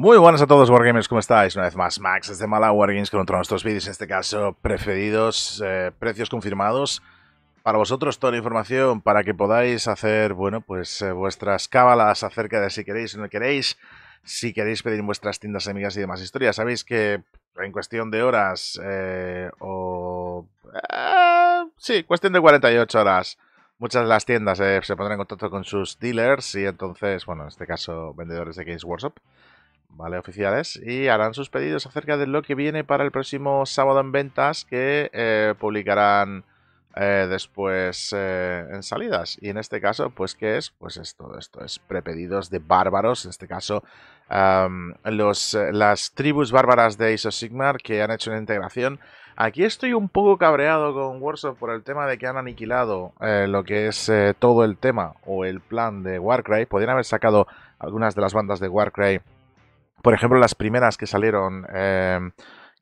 Muy buenas a todos Wargamers, ¿cómo estáis? Una vez más, Max desde Mala Games con otro de nuestros vídeos, en este caso preferidos, eh, precios confirmados. Para vosotros toda la información para que podáis hacer, bueno, pues eh, vuestras cábalas acerca de si queréis o no queréis, si queréis pedir vuestras tiendas amigas y demás historias. Sabéis que en cuestión de horas eh, o... sí, cuestión de 48 horas muchas de las tiendas se pondrán en contacto con sus dealers y entonces, bueno, en este caso vendedores de Games Workshop, ¿vale? Oficiales, y harán sus pedidos acerca de lo que viene para el próximo sábado en ventas que eh, publicarán eh, después eh, en salidas. Y en este caso, pues, ¿qué es? Pues esto, esto es prepedidos de bárbaros, en este caso, los, las tribus bárbaras de Iso Sigmar que han hecho una integración. Aquí estoy un poco cabreado con Warsaw por el tema de que han aniquilado lo que es todo el tema o el plan de Warcry. Podrían haber sacado algunas de las bandas de Warcry por ejemplo, las primeras que salieron, em,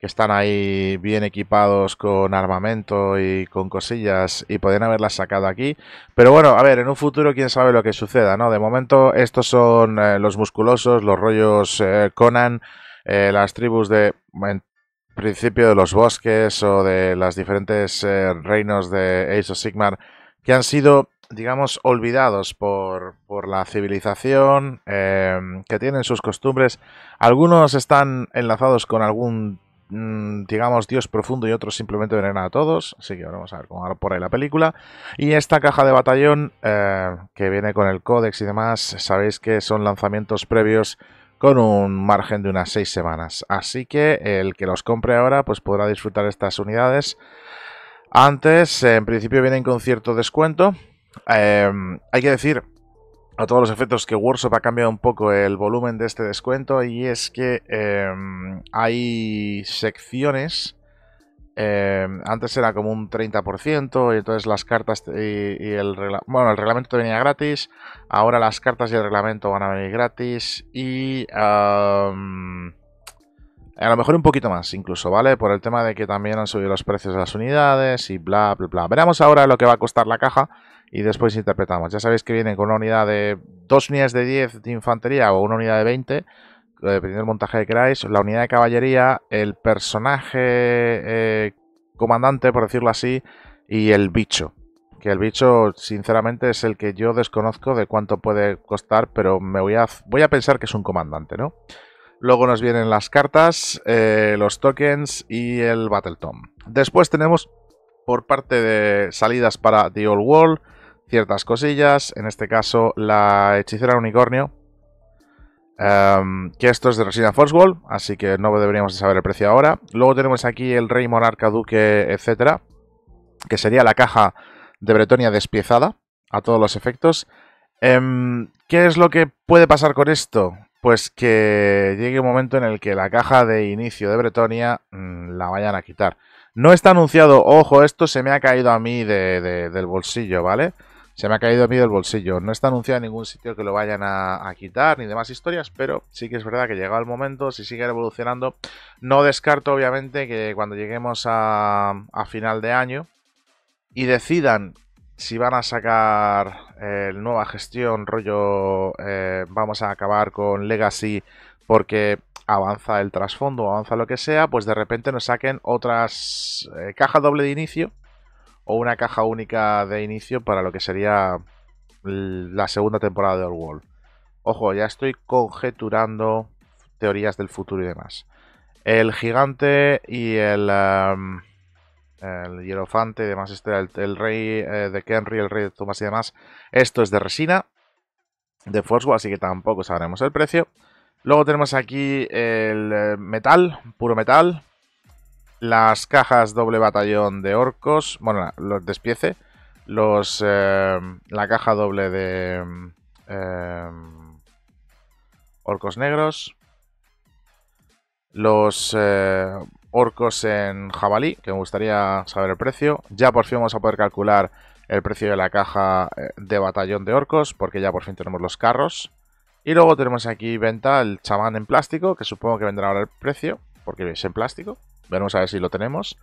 que están ahí bien equipados con armamento y con cosillas, y podrían haberlas sacado aquí. Pero bueno, a ver, en un futuro quién sabe lo que suceda, ¿no? De momento estos son eh, los musculosos, los rollos eh, Conan, eh, las tribus de... En principio de los bosques o de las diferentes reinos de Ace of Sigmar, que han sido digamos, olvidados por, la civilización, em, que tienen sus costumbres. Algunos están enlazados con algún, mm, digamos, dios profundo y otros simplemente venen a todos. Así que vamos a ver cómo va por ahí la película. Y esta caja de batallón, em, que viene con el códex y demás, sabéis que son lanzamientos previos con un margen de unas 6 semanas. Así que el que los compre ahora, pues podrá disfrutar estas unidades. Antes, en principio vienen con cierto descuento, Em, hay que decir, a todos los efectos, que Workshop ha cambiado un poco el volumen de este descuento y es que em, hay secciones... Em, antes era como un 30% y entonces las cartas y, el, bueno, el reglamento venía gratis. Ahora las cartas y el reglamento van a venir gratis y a lo mejor un poquito más incluso, ¿vale? Por el tema de que también han subido los precios de las unidades y bla, bla, bla. Veremos ahora lo que va a costar la caja y después interpretamos. Ya sabéis que vienen con una unidad de dos unidades de 10 de infantería o una unidad de 20, eh, dependiendo del montaje que queráis, la unidad de caballería, el personaje eh, comandante, por decirlo así, y el bicho. Que el bicho, sinceramente, es el que yo desconozco de cuánto puede costar, pero me voy a, voy a pensar que es un comandante, ¿no? Luego nos vienen las cartas, eh, los tokens y el tom Después tenemos por parte de salidas para The Old World, ciertas cosillas, en este caso la hechicera unicornio, em, que esto es de Resident World, así que no deberíamos saber el precio ahora. Luego tenemos aquí el rey, monarca, duque, etcétera, que sería la caja de Bretonia despiezada a todos los efectos. Em, ¿Qué es lo que puede pasar con esto? Pues que llegue un momento en el que la caja de inicio de Bretonia mm, la vayan a quitar. No está anunciado, ojo, esto se me ha caído a mí del bolsillo, ¿vale? se me ha caído a mí del bolsillo. No está anunciado en ningún sitio que lo vayan a, quitar ni demás historias, pero sí que es verdad que llegado el momento, si sigue evolucionando, no descarto obviamente que cuando lleguemos a, final de año y decidan si van a sacar el eh, nueva gestión, rollo, eh, vamos a acabar con Legacy porque avanza el trasfondo, avanza lo que sea, pues de repente nos saquen otras cajas eh, caja doble de inicio o una caja única de inicio para lo que sería la segunda temporada de All World. Ojo, ya estoy conjeturando teorías del futuro y demás. El gigante y el, em, el hierofante y demás, este, el, el rey eh, de Kenry, el rey de Thomas y demás, esto es de resina, de force así que tampoco sabremos el precio. Luego tenemos aquí el eh, metal, puro metal, las cajas doble batallón de orcos, bueno, los despiece, los eh, la caja doble de eh, orcos negros, los eh, orcos en jabalí, que me gustaría saber el precio. Ya por fin vamos a poder calcular el precio de la caja de batallón de orcos, porque ya por fin tenemos los carros. Y luego tenemos aquí venta el chamán en plástico, que supongo que vendrá ahora el precio, porque es en plástico. Veremos a ver si lo tenemos.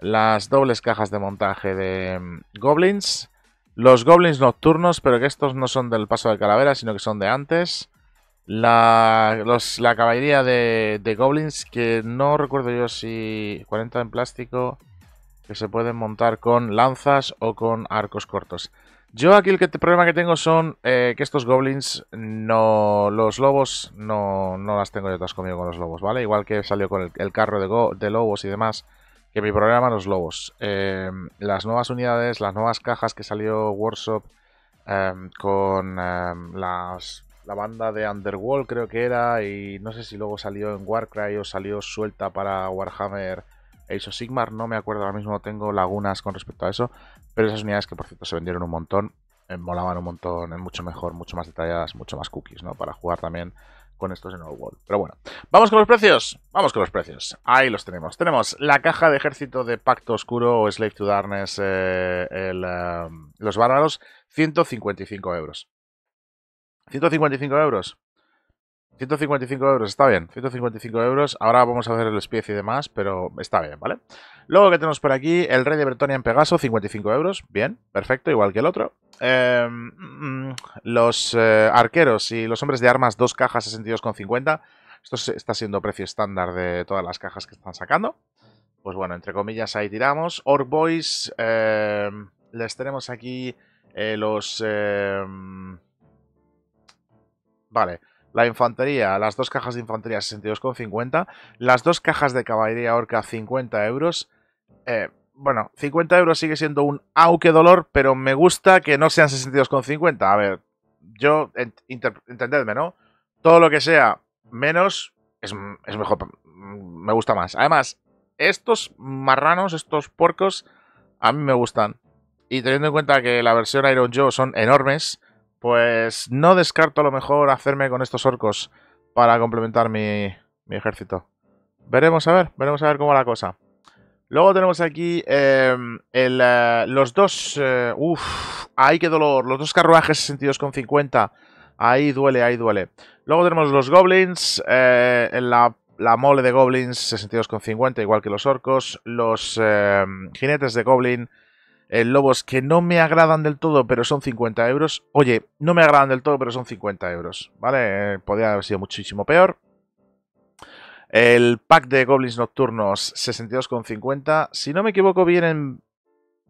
Las dobles cajas de montaje de mm, Goblins. Los Goblins nocturnos, pero que estos no son del paso de Calavera, sino que son de antes. La, la caballería de, de, Goblins, que no recuerdo yo si 40 en plástico, que se pueden montar con lanzas o con arcos cortos. Yo aquí el, problema que tengo son eh, que estos goblins no... Los lobos no, las tengo yo todas conmigo con los lobos, ¿vale? Igual que salió con el, carro de, lobos y demás, que mi problema los lobos. Em, las nuevas unidades, las nuevas cajas que salió Workshop em, con em, la banda de Underworld creo que era, y no sé si luego salió en Warcry o salió suelta para Warhammer... e Sigmar, no me acuerdo ahora mismo, tengo lagunas con respecto a eso, pero esas unidades que por cierto se vendieron un montón, eh, molaban un montón, es mucho mejor, mucho más detalladas, mucho más cookies, ¿no? Para jugar también con estos en Old World. Pero bueno, vamos con los precios, vamos con los precios. Ahí los tenemos. Tenemos la caja de ejército de Pacto Oscuro o Slave to Darkness, eh, eh, los bárbaros, 155 euros. 155 euros. 155 euros, está bien, 155 euros. Ahora vamos a hacer el especie y demás, pero está bien, ¿vale? Luego que tenemos por aquí, el rey de Bretonia en Pegaso, 55 euros, bien, perfecto, igual que el otro. Em, mm, mm, los eh, arqueros y los hombres de armas, dos cajas, 62,50. Esto está siendo precio estándar de todas las cajas que están sacando. Pues bueno, entre comillas, ahí tiramos. Org Boys, em, les tenemos aquí eh, los... Em, vale la infantería, las dos cajas de infantería 62,50, las dos cajas de caballería orca 50 euros. Eh, bueno, 50 euros sigue siendo un auque dolor, pero me gusta que no sean 62,50. A ver, yo, entendedme, ¿no? Todo lo que sea menos es, es mejor, mm, me gusta más. Además, estos marranos, estos porcos, a mí me gustan. Y teniendo en cuenta que la versión Iron Joe son enormes, pues no descarto a lo mejor hacerme con estos orcos para complementar mi, mi ejército. Veremos a ver, veremos a ver cómo va la cosa. Luego tenemos aquí em, el, eh, los dos... Eh, ¡Uf! ¡Ay, qué dolor! Los dos carruajes 62,50. Ahí duele, ahí duele. Luego tenemos los goblins. Eh, la, la mole de goblins 62,50, igual que los orcos. Los em, jinetes de goblin el eh, lobos que no me agradan del todo, pero son 50 euros. Oye, no me agradan del todo, pero son 50 euros, ¿vale? Eh, podría haber sido muchísimo peor. El pack de goblins nocturnos, 62,50. Si no me equivoco, vienen...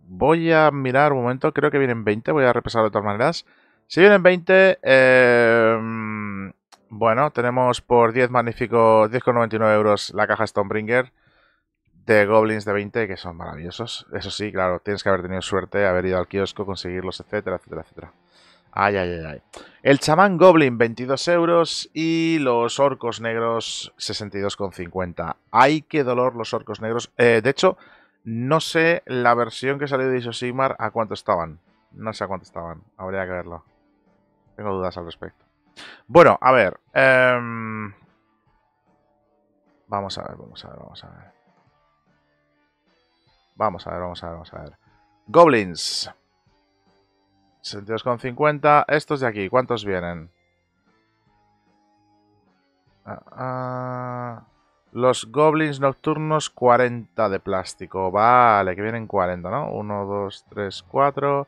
Voy a mirar un momento, creo que vienen 20, voy a repasar de todas maneras. Si vienen 20, eh, mm, bueno, tenemos por 10 magníficos, 10,99 euros la caja Stonebringer de goblins de 20 que son maravillosos. Eso sí, claro, tienes que haber tenido suerte, haber ido al kiosco, conseguirlos, etcétera, etcétera, etcétera. Ay, ay, ay, ay. El chamán goblin 22 euros y los orcos negros 62,50. Ay, qué dolor los orcos negros. Eh, de hecho, no sé la versión que salió de Iso Sigmar a cuánto estaban. No sé a cuánto estaban, habría que verlo. Tengo dudas al respecto. Bueno, a ver. Em, vamos a ver, vamos a ver, vamos a ver. Vamos a ver, vamos a ver, vamos a ver. Goblins. 62,50. Estos de aquí, ¿cuántos vienen? Ah, ah. los goblins nocturnos, 40 de plástico. Vale, que vienen 40, ¿no? 1, 2, 3, 4.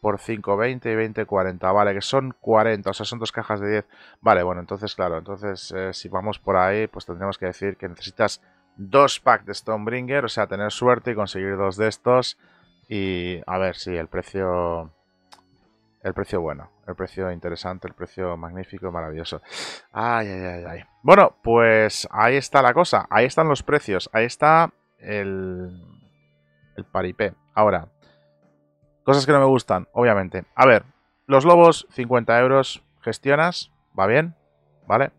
Por 5, 20 y 20, 40. Vale, que son 40, o sea, son dos cajas de 10. Vale, bueno, entonces, claro, entonces eh, si vamos por ahí, pues tendremos que decir que necesitas dos packs de Stonebringer, o sea, tener suerte y conseguir dos de estos. Y a ver, si el precio. El precio bueno, el precio interesante, el precio magnífico, maravilloso. Ay, ay, ay, ay. Bueno, pues ahí está la cosa, ahí están los precios, ahí está el, el paripé. Ahora, cosas que no me gustan, obviamente. A ver, los lobos, 50 euros, gestionas, va bien, ¿vale?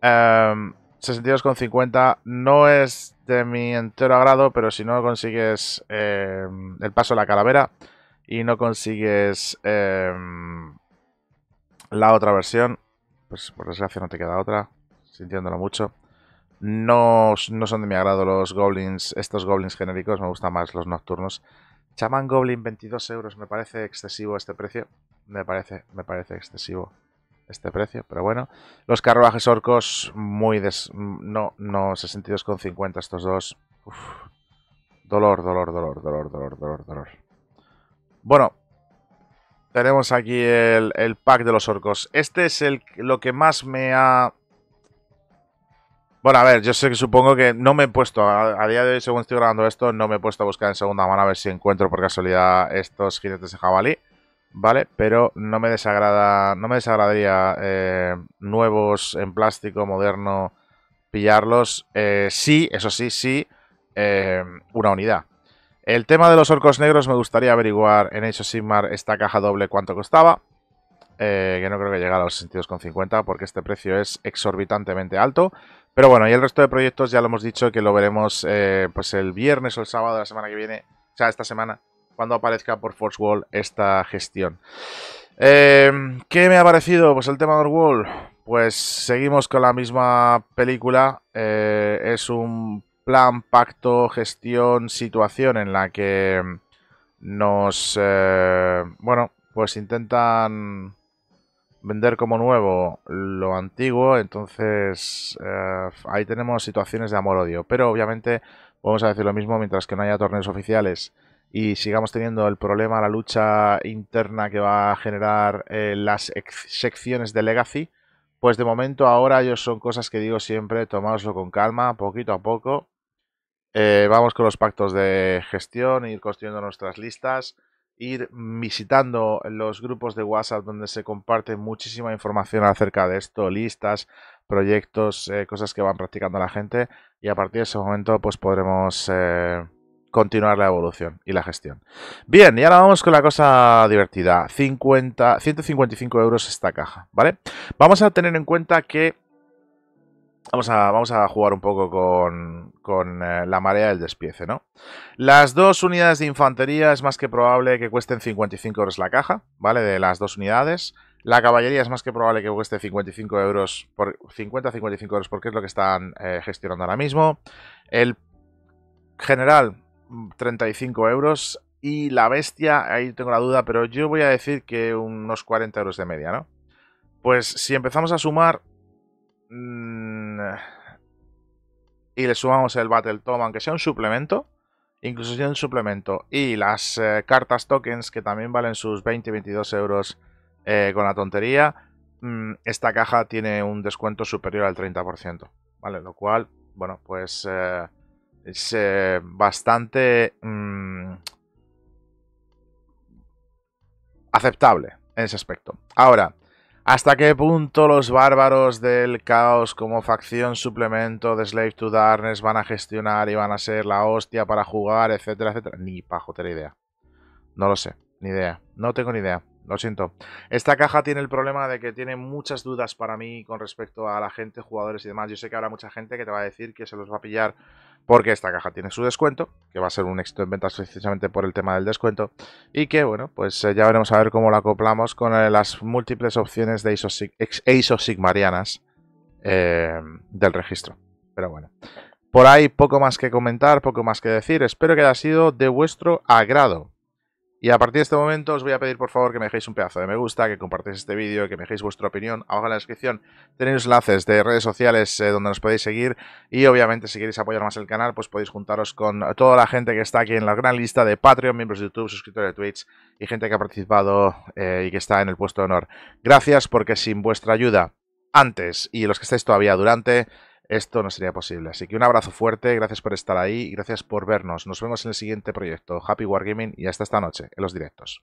Eh... 62,50 no es de mi entero agrado, pero si no consigues eh, el paso de la calavera y no consigues eh, la otra versión, pues por desgracia no te queda otra, sintiéndolo mucho. No, son de mi agrado los goblins, estos goblins genéricos, me gustan más los nocturnos. Chaman Goblin 22 euros, me parece excesivo este precio, me parece, me parece excesivo este precio, pero bueno. Los carruajes orcos, muy des... No, no, 62,50 estos dos. Uf. Dolor, dolor, dolor, dolor, dolor, dolor, dolor. Bueno, tenemos aquí el, pack de los orcos. Este es el, lo que más me ha... Bueno, a ver, yo sé que supongo que no me he puesto, a, a, día de hoy, según estoy grabando esto, no me he puesto a buscar en segunda mano a ver si encuentro por casualidad estos jinetes de jabalí. ¿vale? Pero no me desagrada, no me desagradaría eh, nuevos en plástico moderno pillarlos. Eh, sí, eso sí, sí, eh, una unidad. El tema de los orcos negros me gustaría averiguar en Age Sigmar esta caja doble cuánto costaba. que no creo que llegara a los 62,50 porque este precio es exorbitantemente alto. Pero bueno, y el resto de proyectos ya lo hemos dicho que lo veremos pues el viernes o el sábado de la semana que viene. O sea, esta semana cuando aparezca por Force Wall esta gestión. Em, ¿Qué me ha parecido? Pues el tema de Wall. Pues seguimos con la misma película. Eh, es un plan, pacto, gestión, situación en la que nos... Eh, bueno, pues intentan vender como nuevo lo antiguo, entonces eh, ahí tenemos situaciones de amor-odio. Pero obviamente vamos a decir lo mismo mientras que no haya torneos oficiales y sigamos teniendo el problema, la lucha interna que va a generar eh, las secciones de Legacy, pues de momento ahora yo son cosas que digo siempre, tomáoslo con calma, poquito a poco. Eh, vamos con los pactos de gestión, ir construyendo nuestras listas, ir visitando los grupos de WhatsApp donde se comparte muchísima información acerca de esto, listas, proyectos, eh, cosas que van practicando la gente y a partir de ese momento pues podremos continuar la evolución y la gestión. Bien, y ahora vamos con la cosa divertida. 50, 155 euros esta caja, ¿vale? Vamos a tener en cuenta que... Vamos a, vamos a jugar un poco con, con eh, la marea del despiece, ¿no? Las dos unidades de infantería es más que probable que cuesten 55 euros la caja, ¿vale? De las dos unidades. La caballería es más que probable que cueste 55 euros, por 50-55 euros, porque es lo que están eh, gestionando ahora mismo. El general 35 euros. Y la bestia, ahí tengo la duda, pero yo voy a decir que unos 40 euros de media, ¿no? Pues si empezamos a sumar... Mm, y le sumamos el Battle Tom, aunque sea un suplemento, incluso es un suplemento, y las eh, cartas tokens que también valen sus 20-22 euros eh, con la tontería, mm, esta caja tiene un descuento superior al 30%, ¿vale? Lo cual, bueno, pues... Eh, es eh, bastante mm, aceptable en ese aspecto. Ahora, ¿hasta qué punto los bárbaros del caos como facción suplemento de Slave to Darkness van a gestionar y van a ser la hostia para jugar, etcétera, etcétera? Ni la idea. No lo sé, ni idea. No tengo ni idea lo siento. Esta caja tiene el problema de que tiene muchas dudas para mí con respecto a la gente, jugadores y demás. Yo sé que habrá mucha gente que te va a decir que se los va a pillar porque esta caja tiene su descuento, que va a ser un éxito en ventas precisamente por el tema del descuento. Y que, bueno, pues eh, ya veremos a ver cómo la acoplamos con eh, las múltiples opciones de ISO Sigmarianas eh, del registro. Pero bueno. Por ahí poco más que comentar, poco más que decir. Espero que haya sido de vuestro agrado. Y a partir de este momento os voy a pedir por favor que me dejéis un pedazo de me gusta, que compartáis este vídeo, que me dejéis vuestra opinión. Abajo en la descripción tenéis enlaces de redes sociales eh, donde nos podéis seguir y obviamente si queréis apoyar más el canal pues podéis juntaros con toda la gente que está aquí en la gran lista de Patreon, miembros de YouTube, suscriptores de Twitch y gente que ha participado eh, y que está en el puesto de honor. Gracias porque sin vuestra ayuda antes y los que estáis todavía durante esto no sería posible. Así que un abrazo fuerte, gracias por estar ahí y gracias por vernos. Nos vemos en el siguiente proyecto. Happy Wargaming y hasta esta noche en los directos.